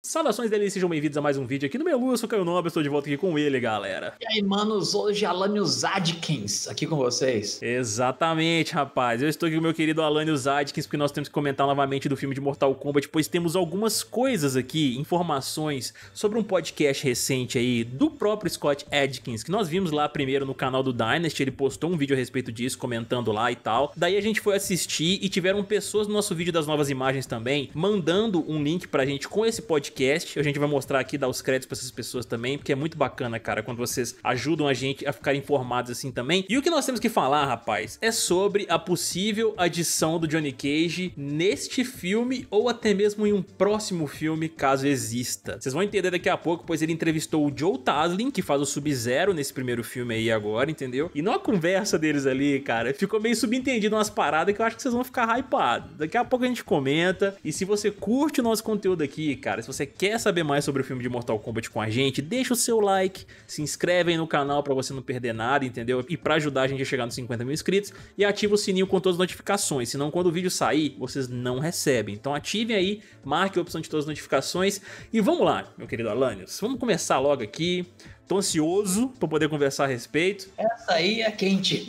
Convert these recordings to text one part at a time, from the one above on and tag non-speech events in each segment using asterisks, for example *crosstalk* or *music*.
Saudações deles, sejam bem-vindos a mais um vídeo aqui no meu Lua, eu sou Caio Nobre, estou de volta aqui com ele, galera. E aí, manos, hoje Alanios Adkins aqui com vocês. Exatamente, rapaz. Eu estou aqui com o meu querido Alanios Adkins, porque nós temos que comentar novamente do filme de Mortal Kombat, pois temos algumas coisas aqui, informações sobre um podcast recente aí do próprio Scott Adkins, que nós vimos lá primeiro no canal do Dynasty, ele postou um vídeo a respeito disso, comentando lá e tal. Daí a gente foi assistir e tiveram pessoas no nosso vídeo das novas imagens também, mandando um link pra gente com esse podcast podcast. A gente vai mostrar aqui, dar os créditos para essas pessoas também, porque é muito bacana, cara, quando vocês ajudam a gente a ficar informados assim também. E o que nós temos que falar, rapaz, é sobre a possível adição do Johnny Cage neste filme ou até mesmo em um próximo filme, caso exista. Vocês vão entender daqui a pouco, pois ele entrevistou o Joe Taslin, que faz o Sub-Zero nesse primeiro filme aí agora, entendeu? E numa conversa deles ali, cara, ficou meio subentendido umas paradas que eu acho que vocês vão ficar hypados. Daqui a pouco a gente comenta. E se você curte o nosso conteúdo aqui, cara, se você você quer saber mais sobre o filme de Mortal Kombat com a gente, deixa o seu like, se inscreve aí no canal para você não perder nada, entendeu? E para ajudar a gente a chegar nos 50 mil inscritos, e ativa o sininho com todas as notificações, senão quando o vídeo sair, vocês não recebem. Então ative aí, marque a opção de todas as notificações e vamos lá, meu querido Alanios, vamos começar logo aqui. Tô ansioso para poder conversar a respeito. Essa aí é quente.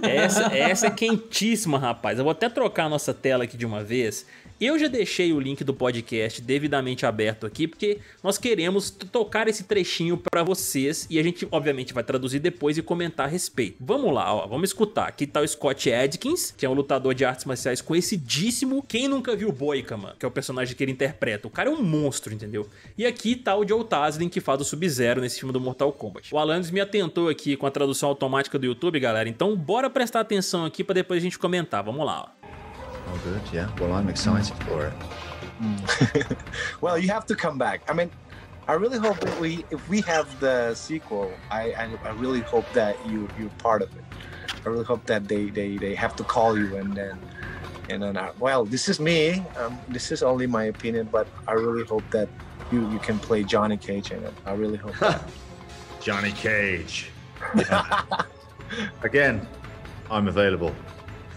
Essa, essa é quentíssima, rapaz. Eu vou até trocar a nossa tela aqui de uma vez. Eu já deixei o link do podcast devidamente aberto aqui, porque nós queremos tocar esse trechinho para vocês e a gente, obviamente, vai traduzir depois e comentar a respeito. Vamos lá, ó, vamos escutar. Aqui tá o Scott Adkins, que é um lutador de artes marciais conhecidíssimo. Quem nunca viu Boica, mano, que é o personagem que ele interpreta? O cara é um monstro, entendeu? E aqui tá o Joe Taslim, que faz o Sub-Zero nesse filme do Mortal Kombat. O Alanis me atentou aqui com a tradução automática do YouTube, galera, então bora prestar atenção aqui para depois a gente comentar. Vamos lá, ó. good. Yeah. Well, I'm excited for it. Mm. *laughs* well, you have to come back. I mean, I really hope that we, if we have the sequel, I, I, I really hope that you, you're part of it. I really hope that they, they, they have to call you and then, and then, I, uh, well, this is me. Um, this is only my opinion, but I really hope that you, you can play Johnny Cage in it. I really hope that. *laughs* Johnny Cage. *laughs* Again, I'm available.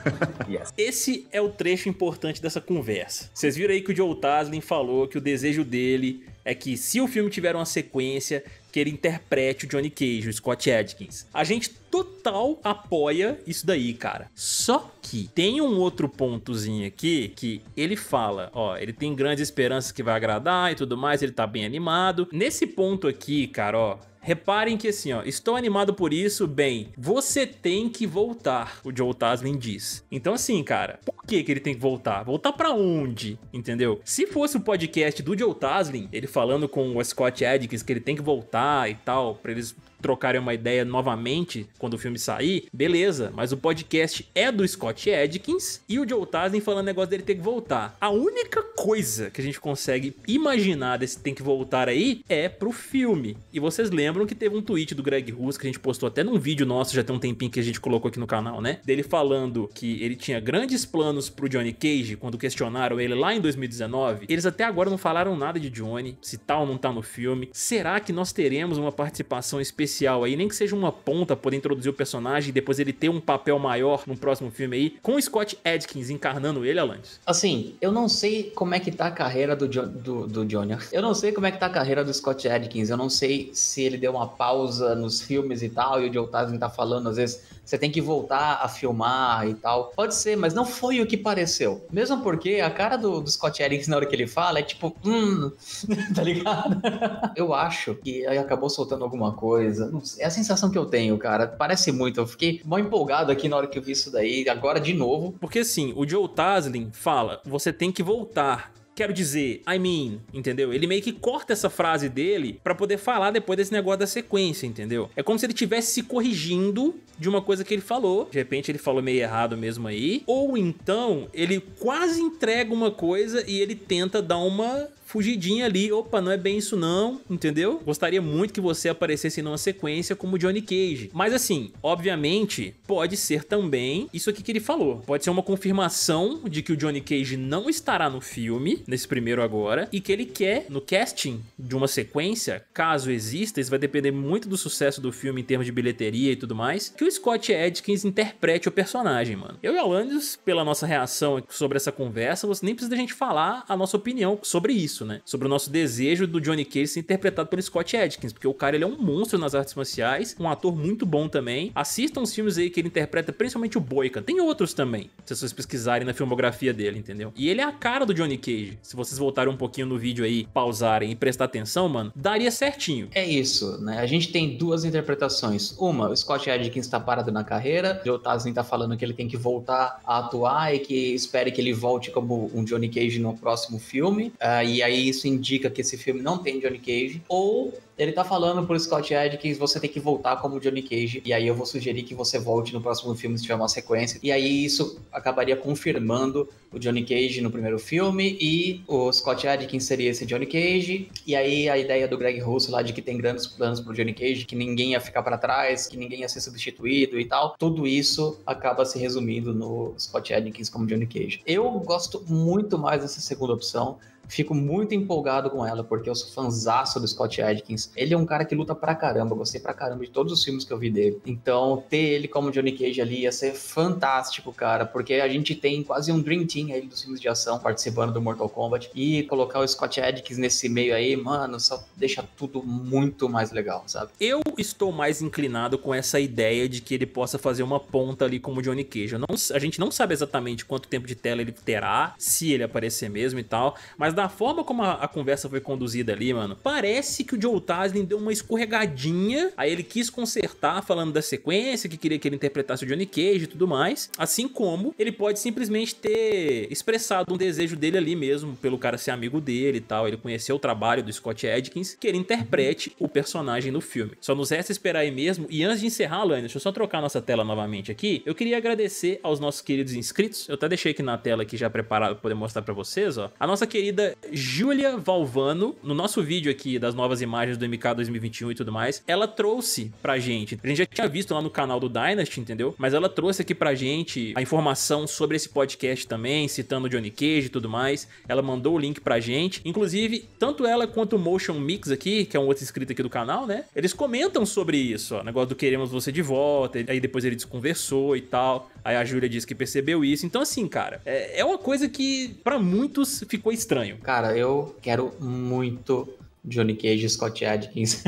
*laughs* yes. Esse é o trecho importante dessa conversa. Vocês viram aí que o Joe Taslin falou que o desejo dele é que se o filme tiver uma sequência, que ele interprete o Johnny Cage, o Scott Adkins. A gente total apoia isso daí, cara. Só que tem um outro pontozinho aqui que ele fala, ó, ele tem grandes esperanças que vai agradar e tudo mais, ele tá bem animado. Nesse ponto aqui, cara, ó, Reparem que assim, ó, estou animado por isso, bem, você tem que voltar, o Joe Taslim diz. Então assim, cara, por que que ele tem que voltar? Voltar para onde? Entendeu? Se fosse o podcast do Joe Taslim, ele falando com o Scott Adkins que ele tem que voltar e tal, para eles trocarem uma ideia novamente quando o filme sair, beleza, mas o podcast é do Scott Adkins e o Joe Taslim falando negócio dele ter que voltar. A única coisa que a gente consegue imaginar desse tem que voltar aí é pro filme. E vocês lembram lembram que teve um tweet do Greg Russo que a gente postou até num vídeo nosso, já tem um tempinho que a gente colocou aqui no canal, né? Dele falando que ele tinha grandes planos pro Johnny Cage quando questionaram ele lá em 2019. Eles até agora não falaram nada de Johnny, se tal tá não tá no filme. Será que nós teremos uma participação especial aí, nem que seja uma ponta, poder introduzir o personagem e depois ele ter um papel maior no próximo filme aí, com o Scott Adkins encarnando ele, Alanis? Assim, eu não sei como é que tá a carreira do, jo do, do Johnny. Eu não sei como é que tá a carreira do Scott Adkins. Eu não sei se ele deu uma pausa nos filmes e tal, e o Joe Taslim tá falando, às vezes, você tem que voltar a filmar e tal. Pode ser, mas não foi o que pareceu. Mesmo porque a cara do, do Scott Erickson *laughs* na hora que ele fala é tipo, hum, *laughs* tá ligado? *laughs* eu acho que aí acabou soltando alguma coisa. Sei, é a sensação que eu tenho, cara. Parece muito. Eu fiquei mal empolgado aqui na hora que eu vi isso daí. Agora de novo. Porque assim, o Joe Taslim fala, você tem que voltar quero dizer, I mean, entendeu? Ele meio que corta essa frase dele para poder falar depois desse negócio da sequência, entendeu? É como se ele tivesse se corrigindo de uma coisa que ele falou. De repente ele falou meio errado mesmo aí. Ou então ele quase entrega uma coisa e ele tenta dar uma fugidinha ali. Opa, não é bem isso não, entendeu? Gostaria muito que você aparecesse numa sequência como Johnny Cage. Mas assim, obviamente, pode ser também isso aqui que ele falou. Pode ser uma confirmação de que o Johnny Cage não estará no filme, nesse primeiro agora, e que ele quer, no casting de uma sequência, caso exista, isso vai depender muito do sucesso do filme em termos de bilheteria e tudo mais, que o Scott Adkins interprete o personagem, mano. Eu e Alanis, pela nossa reação sobre essa conversa, você nem precisa da gente falar a nossa opinião sobre isso né? Sobre o nosso desejo do Johnny Cage ser interpretado pelo Scott Adkins, porque o cara ele é um monstro nas artes marciais, um ator muito bom também. Assistam os filmes aí que ele interpreta, principalmente o Boykan. Tem outros também, se vocês pesquisarem na filmografia dele, entendeu? E ele é a cara do Johnny Cage. Se vocês voltarem um pouquinho no vídeo aí, pausarem e prestar atenção, mano, daria certinho. É isso, né? A gente tem duas interpretações. Uma, o Scott Adkins tá parado na carreira, o Joe tá falando que ele tem que voltar a atuar e que espere que ele volte como um Johnny Cage no próximo filme. Uh, e aí aí isso indica que esse filme não tem Johnny Cage, ou ele tá falando pro Scott Adkins, você tem que voltar como Johnny Cage, e aí eu vou sugerir que você volte no próximo filme se tiver uma sequência. E aí isso acabaria confirmando o Johnny Cage no primeiro filme, e o Scott Adkins seria esse Johnny Cage, e aí a ideia do Greg Russo lá de que tem grandes planos pro Johnny Cage, que ninguém ia ficar para trás, que ninguém ia ser substituído e tal, tudo isso acaba se resumindo no Scott Adkins como Johnny Cage. Eu gosto muito mais dessa segunda opção, Fico muito empolgado com ela, porque eu sou fanzaço do Scott Adkins. Ele é um cara que luta pra caramba, eu gostei pra caramba de todos os filmes que eu vi dele. Então, ter ele como Johnny Cage ali ia ser fantástico, cara, porque a gente tem quase um Dream Team aí dos filmes de ação participando do Mortal Kombat. E colocar o Scott Adkins nesse meio aí, mano, só deixa tudo muito mais legal, sabe? Eu estou mais inclinado com essa ideia de que ele possa fazer uma ponta ali como Johnny Cage. Não, a gente não sabe exatamente quanto tempo de tela ele terá, se ele aparecer mesmo e tal, mas da forma como a, a, conversa foi conduzida ali, mano, parece que o Joe Taslin deu uma escorregadinha. Aí ele quis consertar falando da sequência, que queria que ele interpretasse o Johnny Cage e tudo mais. Assim como ele pode simplesmente ter expressado um desejo dele ali mesmo, pelo cara ser amigo dele e tal. Ele conheceu o trabalho do Scott Adkins, que ele interprete o personagem no filme. Só nos resta esperar aí mesmo. E antes de encerrar, Lani, deixa eu só trocar nossa tela novamente aqui. Eu queria agradecer aos nossos queridos inscritos. Eu até deixei aqui na tela que já preparado pra poder mostrar para vocês, ó. A nossa querida Julia Valvano, no nosso vídeo aqui das novas imagens do MK 2021 e tudo mais, ela trouxe pra gente. A gente já tinha visto lá no canal do Dynasty, entendeu? Mas ela trouxe aqui pra gente a informação sobre esse podcast também, citando Johnny Cage e tudo mais. Ela mandou o link pra gente. Inclusive, tanto ela quanto o Motion Mix aqui, que é um outro inscrito aqui do canal, né? Eles comentam sobre isso, ó. Negócio do queremos você de volta. Aí depois ele desconversou e tal. Aí a Júlia disse que percebeu isso. Então, assim, cara, é, é uma coisa que para muitos ficou estranho. Cara, eu quero muito Johnny Cage e Scott Adkins.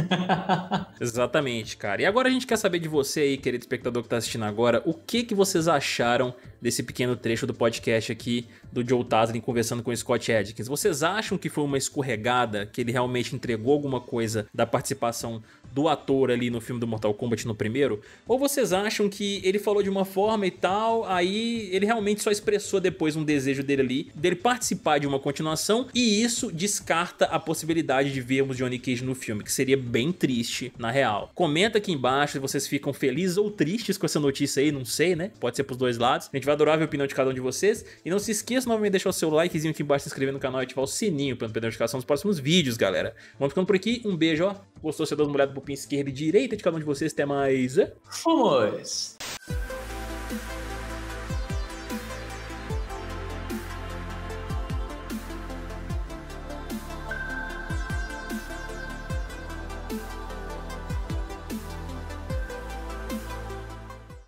*laughs* Exatamente, cara. E agora a gente quer saber de você aí, querido espectador que tá assistindo agora, o que que vocês acharam desse pequeno trecho do podcast aqui do Joe Taslim conversando com o Scott Adkins. Vocês acham que foi uma escorregada, que ele realmente entregou alguma coisa da participação do ator ali no filme do Mortal Kombat no primeiro? Ou vocês acham que ele falou de uma forma e tal, aí ele realmente só expressou depois um desejo dele ali, dele participar de uma continuação, e isso descarta a possibilidade de vermos Johnny Cage no filme, que seria bem triste, na real. Comenta aqui embaixo se vocês ficam felizes ou tristes com essa notícia aí, não sei, né? Pode ser pros dois lados. A gente vai adorar ver a opinião de cada um de vocês. E não se esqueça novamente de deixar o seu likezinho aqui embaixo, se inscrever no canal e ativar o sininho para não perder a notificação dos próximos vídeos, galera. Vamos ficando por aqui, um beijo, ó. Gostou? Você dá uma olhada pro pin esquerda e direita de cada um de vocês. Até mais. Fomos!